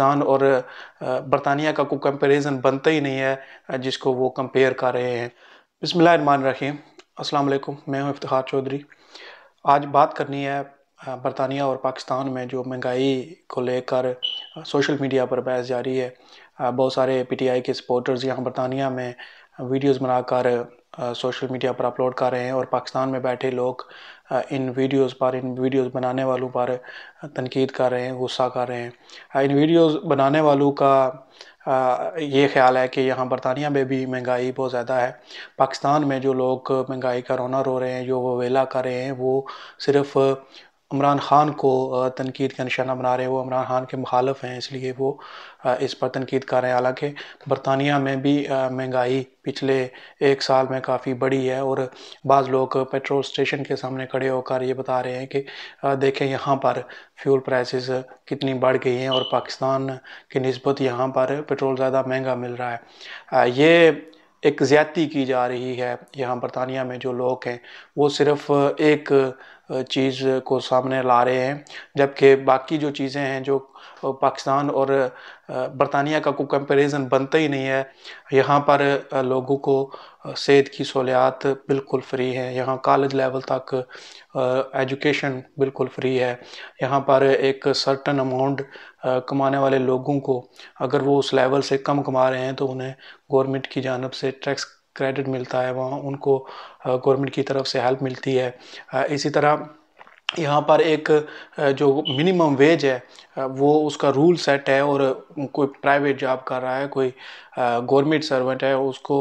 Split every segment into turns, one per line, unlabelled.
पाकिस्तान और बरतानिया का कोई कंपेरिजन बनता ही नहीं है जिसको वो कंपेयर कर रहे हैं बसमान रखें अस्सलाम वालेकुम मैं हूं इफ्तार चौधरी आज बात करनी है बरतानिया और पाकिस्तान में जो महंगाई को लेकर सोशल मीडिया पर बहस जारी है बहुत सारे पीटीआई के सपोर्टर्स यहाँ बरतानिया में वीडियोस बनाकर सोशल मीडिया पर अपलोड कर रहे हैं और पाकिस्तान में बैठे लोग इन वीडियोस पर इन वीडियोस बनाने वालों पर तनकीद कर रहे हैं गुस्सा कर रहे हैं इन वीडियोस बनाने वालों का ये ख्याल है कि यहाँ बरतानिया में भी महंगाई बहुत ज़्यादा है पाकिस्तान में जो लोग महंगाई का रोना रो रहे हैं जो वो वेला कर रहे हैं वो सिर्फ़ इमरान ख़ान को तनकीद का निशाना बना रहे हैं वो इमरान खान के मुखालफ हैं इसलिए वो इस पर तनकीद कर रहे हैं हालाँकि बरतानिया में भी महंगाई पिछले एक साल में काफ़ी बढ़ी है और बाज़ लोग पेट्रोल स्टेशन के सामने खड़े होकर ये बता रहे हैं कि देखें यहाँ पर फ्यूल प्राइसेस कितनी बढ़ गई हैं और पाकिस्तान की नस्बत यहाँ पर पेट्रोल ज़्यादा महंगा मिल रहा है ये एक ज़्यादती की जा रही है यहाँ बरतानिया में जो लोग हैं वो सिर्फ़ एक चीज़ को सामने ला रहे हैं जबकि बाकी जो चीज़ें हैं जो पाकिस्तान और बरतानिया का कोई कंपेरिज़न बनता ही नहीं है यहाँ पर लोगों को सेहत की सहूलियात बिल्कुल फ्री है यहाँ कॉलेज लेवल तक एजुकेशन बिल्कुल फ्री है यहाँ पर एक सर्टन अमाउंट कमाने वाले लोगों को अगर वो उस लेवल से कम कमा रहे हैं तो उन्हें गवर्नमेंट की जानब से टैक्स क्रेडिट मिलता है वहाँ उनको गवर्नमेंट की तरफ से हेल्प मिलती है इसी तरह यहाँ पर एक जो मिनिमम वेज है वो उसका रूल सेट है और कोई प्राइवेट जॉब कर रहा है कोई गवर्नमेंट सर्वेंट है उसको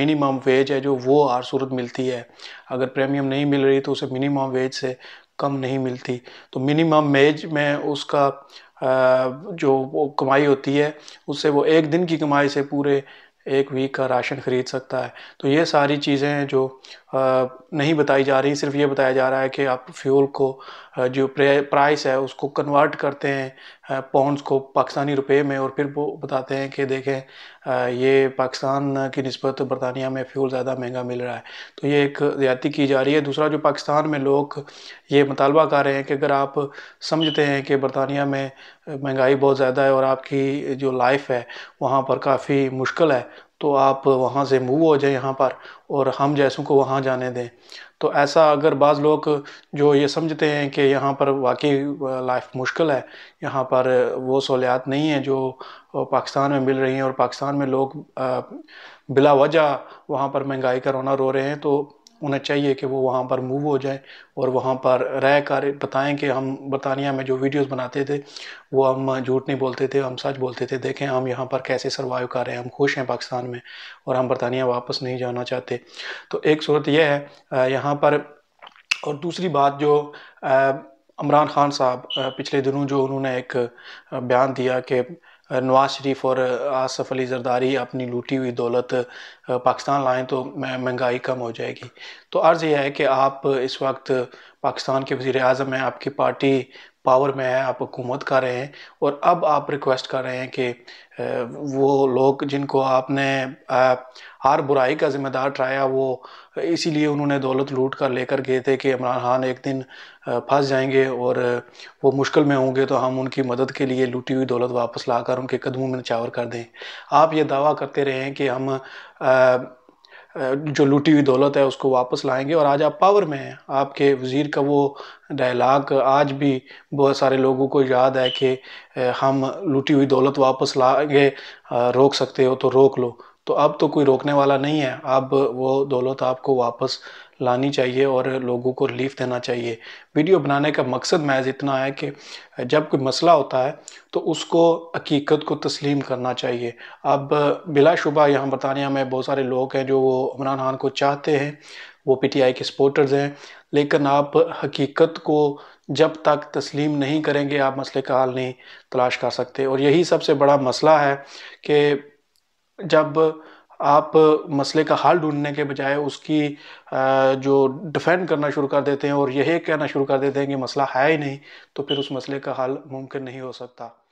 मिनिमम वेज है जो वो हर सूरत मिलती है अगर प्रीमियम नहीं मिल रही तो उसे मिनिमम वेज से कम नहीं मिलती तो मिनिमम वेज में उसका जो कमाई होती है उससे वो एक दिन की कमाई से पूरे एक वीक का राशन खरीद सकता है तो ये सारी चीज़ें हैं जो नहीं बताई जा रही सिर्फ ये बताया जा रहा है कि आप फ्यूल को जो प्राइस है उसको कन्वर्ट करते हैं पाउंड्स को पाकिस्तानी रुपए में और फिर वो बताते हैं कि देखें ये पाकिस्तान की नस्बत बरतानिया में फ्यूल ज़्यादा महंगा मिल रहा है तो ये एक ज़्यादती की जा रही है दूसरा जो पाकिस्तान में लोग ये मुतालबा कर रहे हैं कि अगर आप समझते हैं कि बरतानिया में महंगाई बहुत ज़्यादा है और आपकी जो लाइफ है वहाँ पर काफ़ी मुश्किल है तो आप वहाँ से मूव हो जाए यहाँ पर और हम जैसों को वहाँ जाने दें तो ऐसा अगर बाज़ लोग जो ये समझते हैं कि यहाँ पर वाकई लाइफ मुश्किल है यहाँ पर वो सहूलियात नहीं है जो पाकिस्तान में मिल रही हैं और पाकिस्तान में लोग बिला वजह वहाँ पर महंगाई का रोना रो रहे हैं तो उन्हें चाहिए कि वो वहाँ पर मूव हो जाए और वहाँ पर रह कर बताएं कि हम बरतानिया में जो वीडियोस बनाते थे वो हम झूठ नहीं बोलते थे हम सच बोलते थे देखें हम यहाँ पर कैसे सर्वाइव कर रहे हैं हम खुश हैं पाकिस्तान में और हम बरतानिया वापस नहीं जाना चाहते तो एक सूरत यह है यहाँ पर और दूसरी बात जो इमरान ख़ान साहब पिछले दिनों जो उन्होंने एक बयान दिया कि नवाज़ शरीफ और आसफ़ अली जरदारी अपनी लूटी हुई दौलत पाकिस्तान लाएं तो महंगाई कम हो जाएगी तो अर्ज़ यह है कि आप इस वक्त पाकिस्तान के वज़ी अजम हैं आपकी पार्टी पावर में है आप हुकूमत कर रहे हैं और अब आप रिक्वेस्ट कर रहे हैं कि वो लोग जिनको आपने हर बुराई का ज़िम्मेदार ठहराया वो इसीलिए उन्होंने दौलत लूट कर लेकर गए थे कि इमरान खान एक दिन फंस जाएंगे और वो मुश्किल में होंगे तो हम उनकी मदद के लिए लूटी हुई दौलत वापस लाकर उनके कदमों में नचावर कर दें आप ये दावा करते रहें कि हम जो लूटी हुई दौलत है उसको वापस लाएंगे और आज आप पावर में हैं आपके वज़ीर का वो डायलाग आज भी बहुत सारे लोगों को याद है कि हम लूटी हुई दौलत वापस लाएंगे रोक सकते हो तो रोक लो तो अब तो कोई रोकने वाला नहीं है अब वो दौलत आपको वापस लानी चाहिए और लोगों को रिलीफ देना चाहिए वीडियो बनाने का मकसद महज इतना है कि जब कोई मसला होता है तो उसको हकीकत को तस्लीम करना चाहिए अब बिलाशुबा यहाँ बरतानिया में बहुत सारे लोग हैं जो वो इमरान खान को चाहते हैं वो पीटीआई के सपोर्टर्स हैं लेकिन आप हकीकत को जब तक तस्लीम नहीं करेंगे आप मसले का हाल नहीं तलाश कर सकते और यही सबसे बड़ा मसला है कि जब आप मसले का हाल ढूंढने के बजाय उसकी जो डिफेंड करना शुरू कर देते हैं और यही कहना शुरू कर देते हैं कि मसला है ही नहीं तो फिर उस मसले का हल मुमकिन नहीं हो सकता